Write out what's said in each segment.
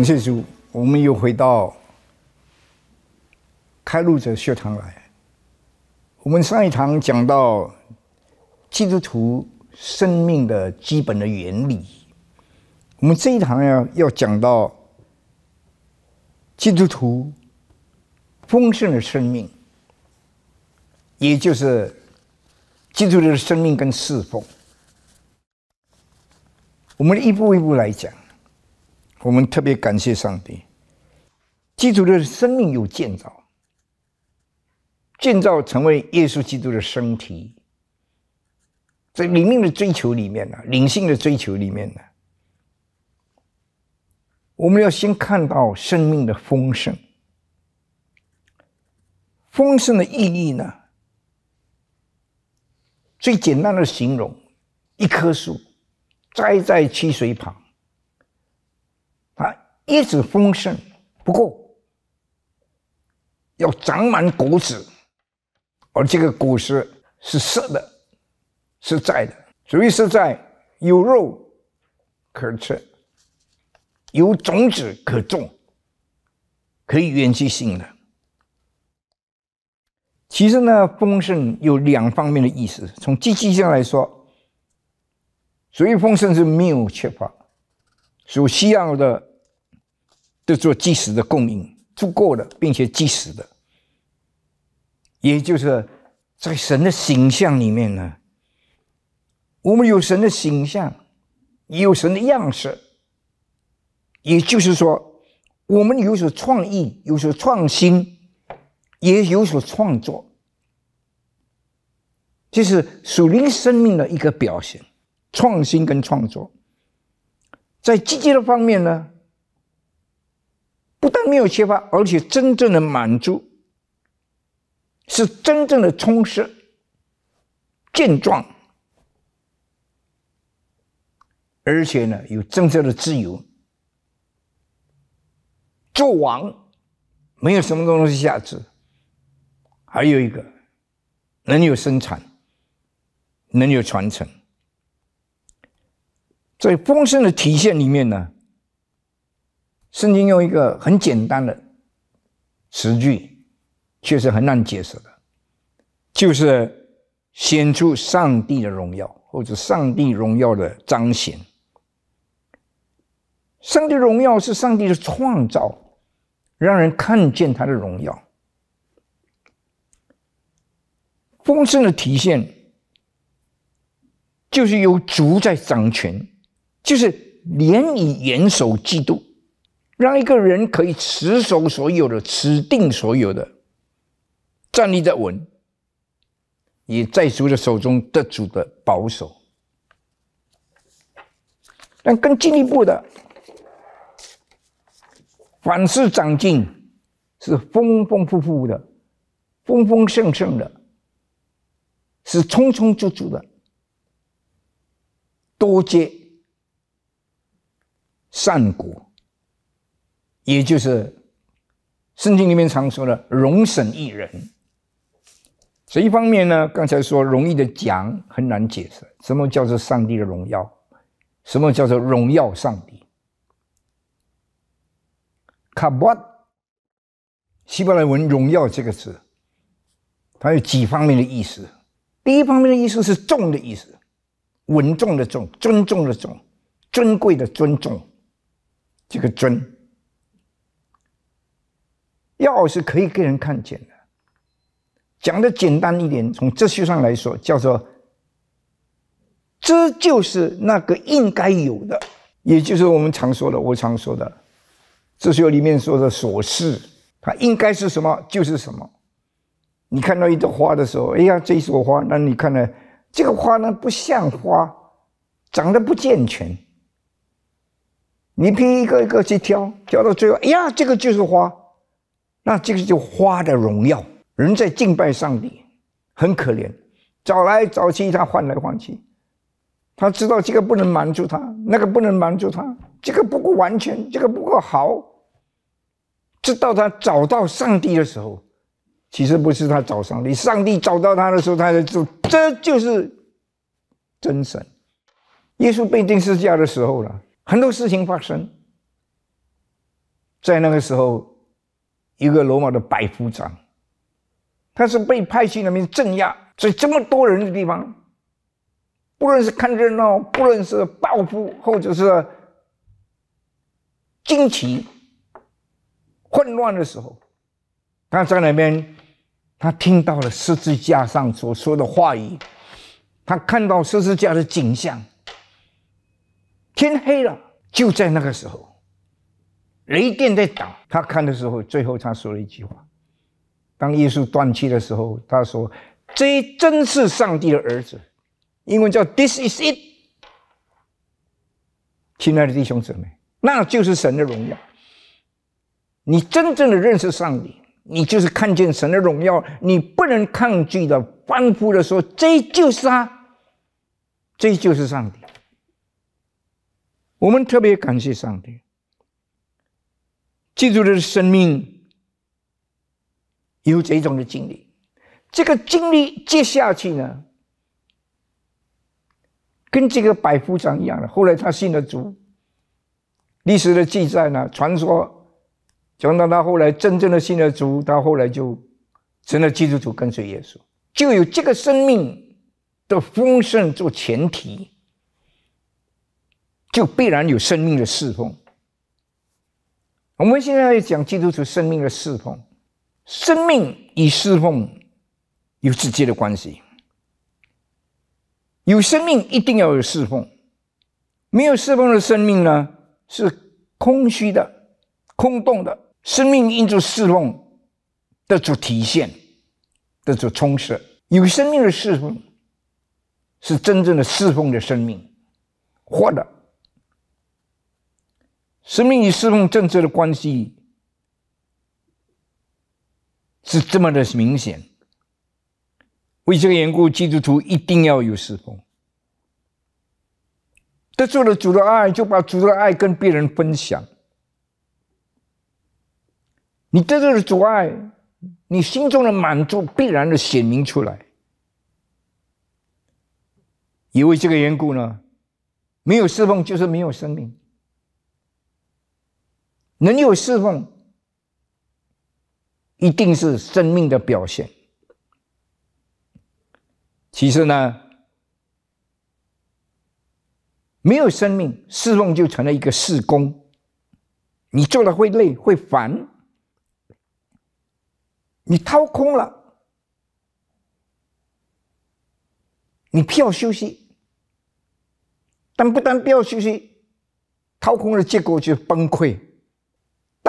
感谢主，我们又回到开路者学堂来。我们上一堂讲到基督徒生命的基本的原理，我们这一堂要要讲到基督徒丰盛的生命，也就是基督徒的生命跟侍奉。我们一步一步来讲。我们特别感谢上帝，基督的生命有建造，建造成为耶稣基督的身体，在灵命的追求里面呢，灵性的追求里面呢，我们要先看到生命的丰盛。丰盛的意义呢，最简单的形容，一棵树栽在溪水旁。一直丰盛，不过要长满果子，而这个果实是色的，是在的，所以是在有肉可吃，有种子可种，可以延续性的。其实呢，丰盛有两方面的意思。从积极上来说，所以丰盛是没有缺乏所需要的。是做即时的供应，足够的，并且即时的。也就是在神的形象里面呢，我们有神的形象，有神的样式。也就是说，我们有所创意，有所创新，也有所创作，这是属灵生命的一个表现。创新跟创作，在积极的方面呢。不但没有缺乏，而且真正的满足，是真正的充实、健壮，而且呢，有真正的自由。做王没有什么东西价值。还有一个，能有生产，能有传承，在丰盛的体现里面呢。圣经用一个很简单的词句，却是很难解释的，就是显出上帝的荣耀，或者上帝荣耀的彰显。上帝荣耀是上帝的创造，让人看见他的荣耀。丰盛的体现，就是由主在掌权，就是连以严守基督。让一个人可以持守所有的、持定所有的，站立在稳，也在主的手中得主的保守。但更进一步的，凡事长进，是丰丰富富的，丰丰盛盛的，是充充足足的，多结善果。也就是圣经里面常说的“容身一人”，所以一方面呢，刚才说容易的讲很难解释。什么叫做上帝的荣耀？什么叫做荣耀上帝？卡巴，希伯来文“荣耀”这个词，它有几方面的意思。第一方面的意思是重的意思，稳重的重，尊重的重，尊贵的尊重，这个尊。钥匙可以给人看见的。讲的简单一点，从哲学上来说，叫做，这就是那个应该有的，也就是我们常说的，我常说的，哲学里面说的“琐事，它应该是什么就是什么。你看到一朵花的时候，哎呀，这一朵花，那你看呢？这个花呢不像花，长得不健全。你凭一个一个去挑，挑到最后，哎呀，这个就是花。那这个就花的荣耀，人在敬拜上帝，很可怜，找来找去他换来换去，他知道这个不能满足他，那个不能满足他，这个不够完全，这个不够好。直到他找到上帝的时候，其实不是他找上帝，上帝找到他的时候，他知道这就是真神。耶稣被钉十字架的时候了，很多事情发生，在那个时候。一个罗马的百夫长，他是被派去那边镇压，所以这么多人的地方，不论是看热闹，不论是暴复，或者是惊奇、混乱的时候，他在那边，他听到了十字架上所说的话语，他看到十字架的景象。天黑了，就在那个时候。雷电在打，他看的时候，最后他说了一句话：“当耶稣断气的时候，他说：‘这真是上帝的儿子。’英文叫 ‘This is it’，亲爱的弟兄姊妹，那就是神的荣耀。你真正的认识上帝，你就是看见神的荣耀，你不能抗拒的、欢呼的说：‘这就是他，这就是上帝。’我们特别感谢上帝。”基督的生命有这种的经历，这个经历接下去呢，跟这个百夫长一样的。后来他信了主，历史的记载呢，传说讲到他后来真正的信了主，他后来就成了基督徒，跟随耶稣。就有这个生命的丰盛做前提，就必然有生命的侍奉。我们现在在讲基督徒生命的侍奉，生命与侍奉有直接的关系。有生命一定要有侍奉，没有侍奉的生命呢是空虚的、空洞的。生命因着侍奉得出体现，得出充实。有生命的侍奉是真正的侍奉的生命，活的生命与侍奉、政治的关系是这么的明显。为这个缘故，基督徒一定要有侍奉。得著了主的爱，就把主的爱跟别人分享。你得到了阻碍，你心中的满足必然的显明出来。因为这个缘故呢，没有侍奉就是没有生命。能有侍奉，一定是生命的表现。其实呢，没有生命，侍奉就成了一个事功。你做了会累会烦，你掏空了，你偏要休息。但不但不要休息，掏空了结果就崩溃。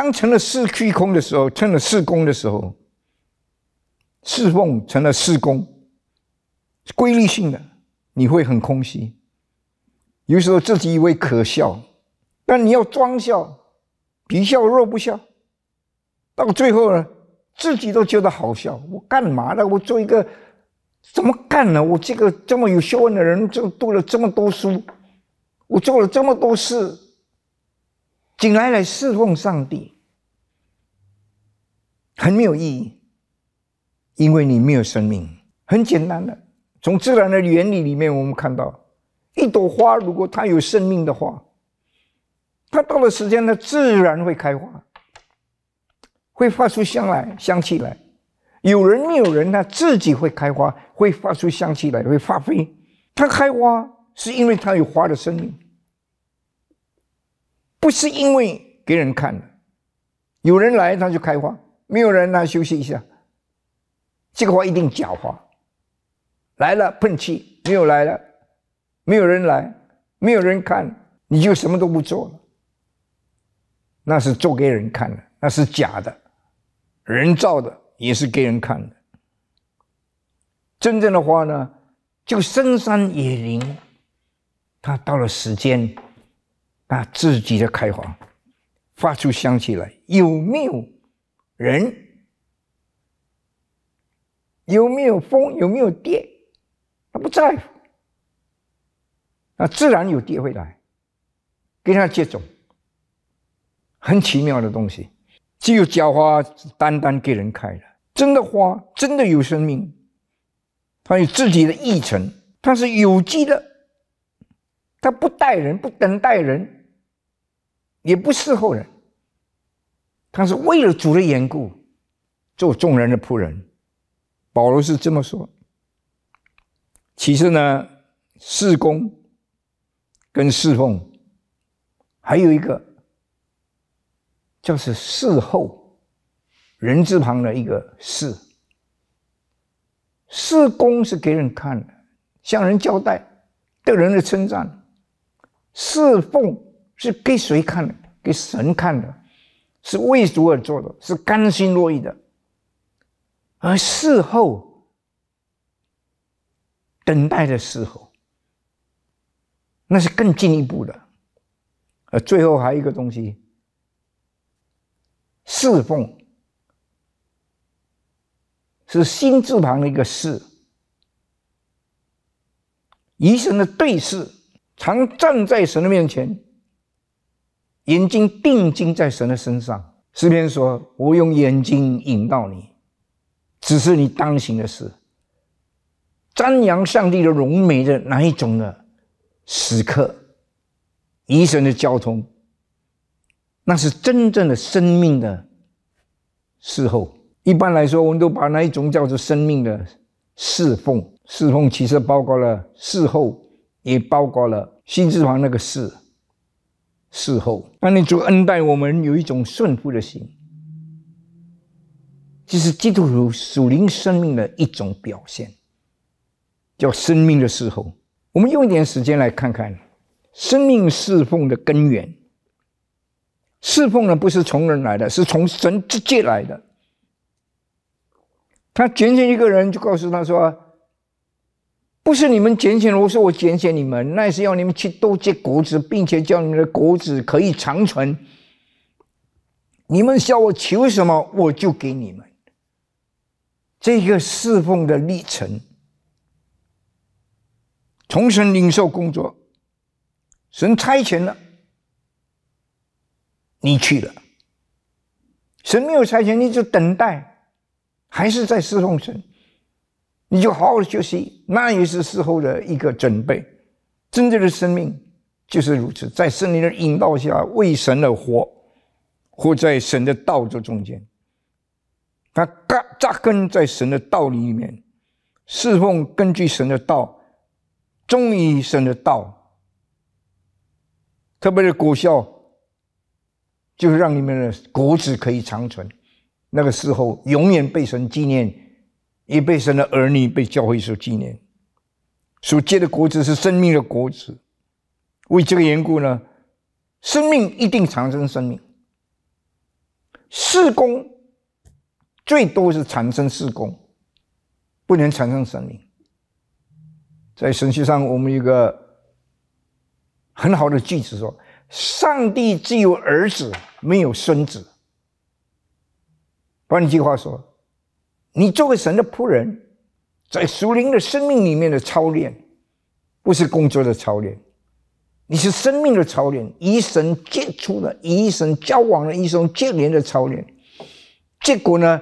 当成了四虚空的时候，成了四空的时候，四梦成了四空，规律性的，你会很空虚。有时候自己以为可笑，但你要装笑，皮笑肉不笑，到最后呢，自己都觉得好笑。我干嘛呢？我做一个怎么干呢？我这个这么有学问的人，就读了这么多书，我做了这么多事。进来来侍奉上帝，很没有意义，因为你没有生命。很简单的，从自然的原理里面，我们看到，一朵花如果它有生命的话，它到了时间，它自然会开花，会发出香来香气来。有人没有人，它自己会开花，会发出香气来，会发飞。它开花是因为它有花的生命。不是因为给人看的，有人来他就开花，没有人他休息一下。这个花一定假花，来了喷气，没有来了，没有人来，没有人看，你就什么都不做了。那是做给人看的，那是假的，人造的也是给人看的。真正的花呢，就深山野林，它到了时间。啊，自己的开花，发出香气来。有没有人？有没有风？有没有电？他不在乎。那自然有蝶会来，给他接种。很奇妙的东西，只有假花单单给人开的。真的花，真的有生命，它有自己的议程，它是有机的，它不待人，不等待人。也不侍候人，他是为了主的缘故，做众人的仆人。保罗是这么说。其实呢，侍公跟侍奉，还有一个，就是侍候，人字旁的一个侍。侍宫是给人看的，向人交代，得人的称赞。侍奉。是给谁看的？给神看的，是为主而做的，是甘心乐意的。而事后等待的时候，那是更进一步的。呃，最后还有一个东西，侍奉是心字旁的一个“侍”，与神的对视，常站在神的面前。眼睛定睛在神的身上，诗篇说：“我用眼睛引到你，只是你当行的事。”瞻仰上帝的荣美的哪一种呢？时刻，与神的交通，那是真正的生命的侍候。一般来说，我们都把那一种叫做生命的侍奉。侍奉其实包括了侍候，也包括了新之房那个侍。侍候，让你主恩待我们有一种顺服的心，这是基督徒属灵生命的一种表现，叫生命的事后。我们用一点时间来看看，生命侍奉的根源。侍奉呢，不是从人来的，是从神直接来的。他拣选一个人，就告诉他说。不是你们拣选我说我拣选你们，那也是要你们去多结果子，并且叫你们的果子可以长存。你们向我求什么，我就给你们。这个侍奉的历程，从神领受工作，神差遣了，你去了；神没有差遣，你就等待，还是在侍奉神。你就好好学习，那也是事后的一个准备。真正的生命就是如此，在圣灵的引导下为神而活，活在神的道中中间。他扎扎根在神的道理里面，侍奉根据神的道，忠于神的道。特别是果效，就是让你们的果子可以长存，那个时候永远被神纪念。也被神的儿女被教会所纪念，所结的果子是生命的果子。为这个缘故呢，生命一定产生生命。世功最多是产生世功，不能产生生命。在神学上，我们一个很好的句子说：“上帝只有儿子，没有孙子。”把这句话说。你作为神的仆人，在属灵的生命里面的操练，不是工作的操练，你是生命的操练，与神接触的，与神交往的一种接连的操练。结果呢，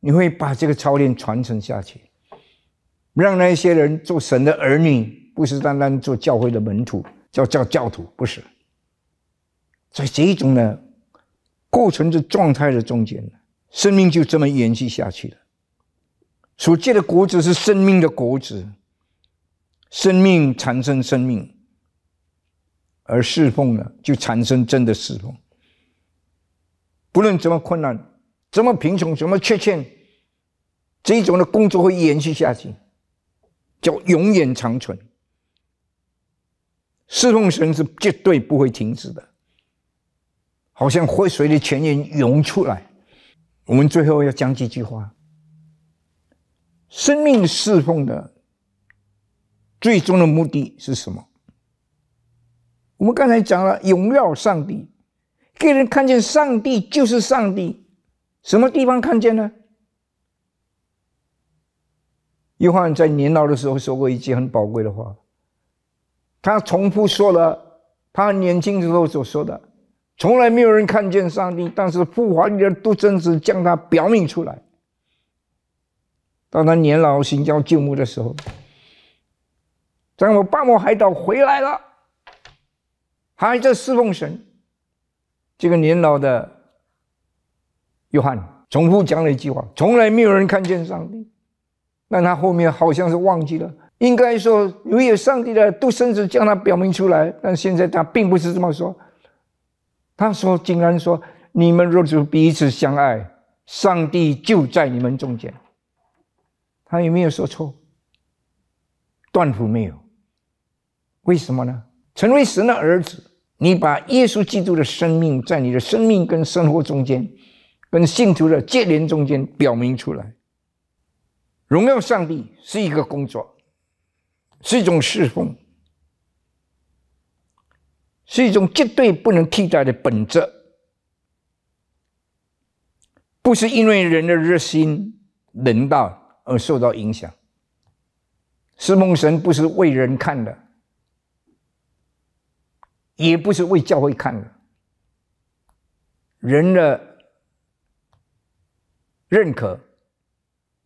你会把这个操练传承下去，让那些人做神的儿女，不是单单做教会的门徒，叫叫教徒不是。在这一种呢过程的状态的中间生命就这么延续下去了。所结的果子是生命的果子，生命产生生命，而侍奉呢，就产生真的侍奉。不论怎么困难、怎么贫穷、怎么缺欠，这一种的工作会延续下去，叫永远长存。侍奉神是绝对不会停止的，好像会水的泉源涌出来。我们最后要讲几句话。生命侍奉的最终的目的是什么？我们刚才讲了，荣耀上帝，给人看见上帝就是上帝。什么地方看见呢？约翰在年老的时候说过一句很宝贵的话，他重复说了他年轻的时候所说的：从来没有人看见上帝，但是父华的独真子将他表明出来。当他年老行将旧木的时候，在我巴摩海岛回来了，还在侍奉神。这个年老的约翰重复讲了一句话：“从来没有人看见上帝。”但他后面好像是忘记了。应该说，如果有上帝的独生子将他表明出来，但现在他并不是这么说。他说：“竟然说，你们若是彼此相爱，上帝就在你们中间。”他有没有说错？断乎没有。为什么呢？成为神的儿子，你把耶稣基督的生命在你的生命跟生活中间，跟信徒的接连中间表明出来，荣耀上帝是一个工作，是一种侍奉，是一种绝对不能替代的本质，不是因为人的热心人道，而受到影响，是梦神不是为人看的，也不是为教会看的。人的认可，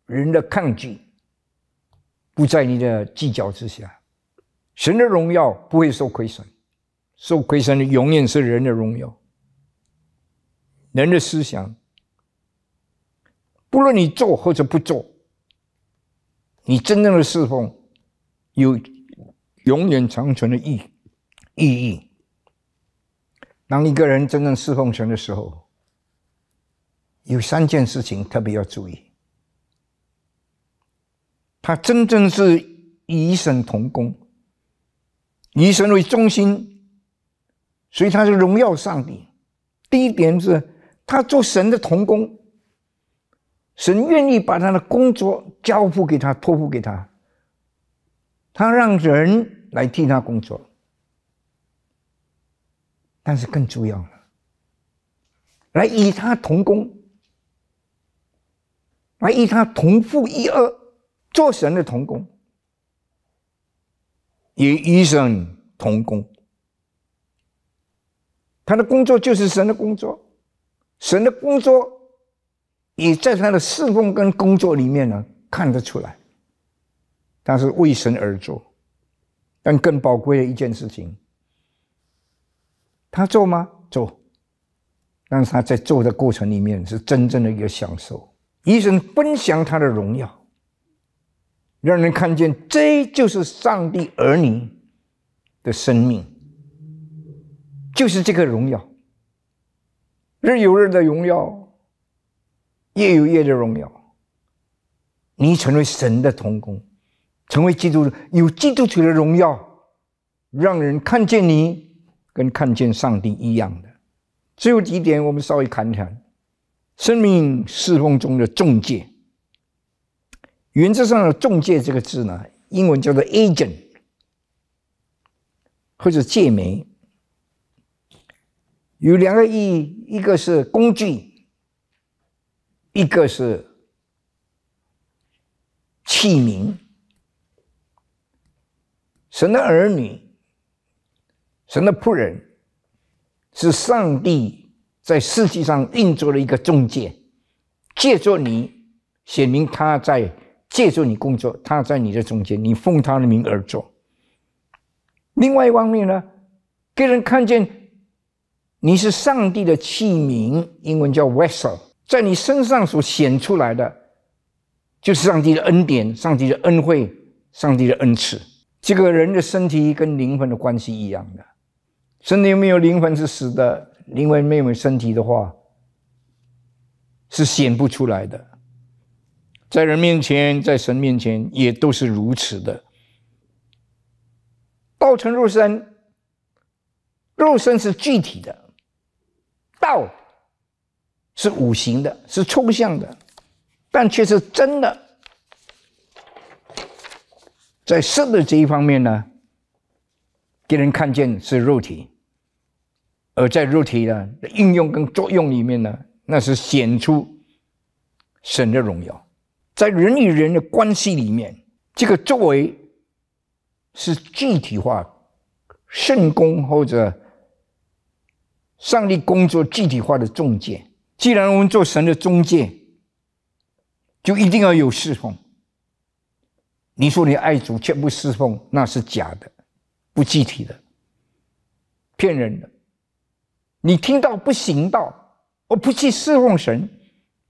人的抗拒，不在你的计较之下。神的荣耀不会受亏损，受亏损的永远是人的荣耀。人的思想，不论你做或者不做。你真正的侍奉，有永远长存的意意义。当一个人真正侍奉神的时候，有三件事情特别要注意。他真正是与神同工，以神为中心，所以他是荣耀上帝。第一点是，他做神的同工。神愿意把他的工作交付给他，托付给他，他让人来替他工作，但是更重要了，来与他同工，来与他同父一二，做神的同工，与医生同工，他的工作就是神的工作，神的工作。你在他的侍奉跟工作里面呢，看得出来，他是为神而做。但更宝贵的一件事情，他做吗？做。但是他在做的过程里面是真正的一个享受，一生分享他的荣耀，让人看见这就是上帝儿女的生命，就是这个荣耀，日有日的荣耀。越有越的荣耀，你成为神的同工，成为基督有基督徒的荣耀，让人看见你跟看见上帝一样的。最后几点，我们稍微谈一谈，生命侍奉中的中介。原则上的中介这个字呢，英文叫做 agent，或者介媒，有两个意义，一个是工具。一个是器皿，神的儿女，神的仆人，是上帝在世界上运作的一个中介，借着你显明他在借着你工作，他在你的中间，你奉他的名而做。另外一方面呢，给人看见你是上帝的器皿，英文叫 vessel。在你身上所显出来的，就是上帝的恩典、上帝的恩惠、上帝的恩赐。这个人的身体跟灵魂的关系一样的，身体没有灵魂是死的，灵魂没有身体的话，是显不出来的。在人面前，在神面前也都是如此的。道成肉身，肉身是具体的道。是五行的，是抽象的，但却是真的。在色的这一方面呢，给人看见是肉体；而在肉体的应用跟作用里面呢，那是显出神的荣耀。在人与人的关系里面，这个作为是具体化圣功或者上帝工作具体化的重介。既然我们做神的中介，就一定要有侍奉。你说你爱主却不侍奉，那是假的，不具体的，骗人的。你听到不行道，而不去侍奉神，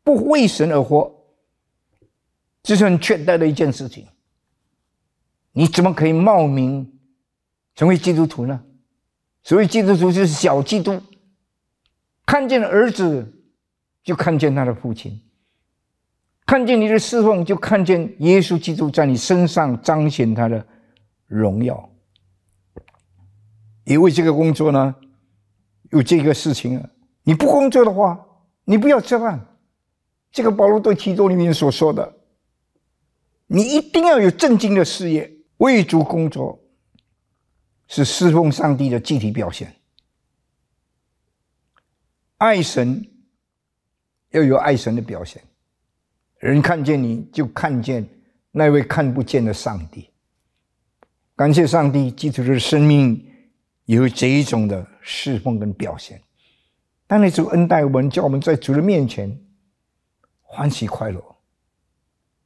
不为神而活，这是很缺德的一件事情。你怎么可以冒名成为基督徒呢？所谓基督徒就是小基督，看见儿子。就看见他的父亲，看见你的侍奉，就看见耶稣基督在你身上彰显他的荣耀。也为这个工作呢，有这个事情啊。你不工作的话，你不要吃饭。这个保罗对提多里面所说的，你一定要有正经的事业为主工作，是侍奉上帝的具体表现，爱神。要有爱神的表现，人看见你就看见那位看不见的上帝。感谢上帝，基督的生命有这一种的侍奉跟表现。当那主恩待我们，叫我们在主的面前欢喜快乐，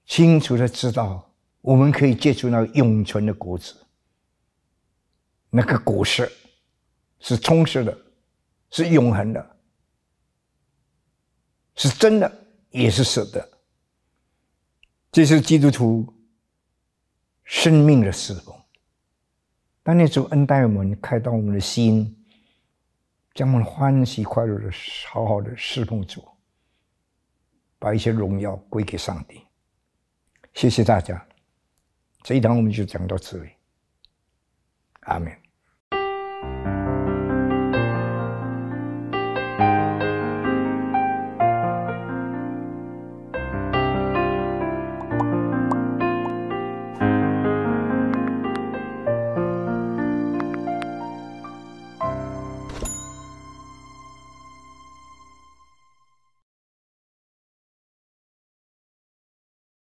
清楚的知道我们可以接触那个永存的果子，那个果实是充实的，是永恒的。是真的，也是死的。这是基督徒生命的侍奉。当那主恩待我们，开导我们的心，将我们欢喜快乐的，好好的侍奉主，把一些荣耀归给上帝。谢谢大家，这一堂我们就讲到这里。阿门。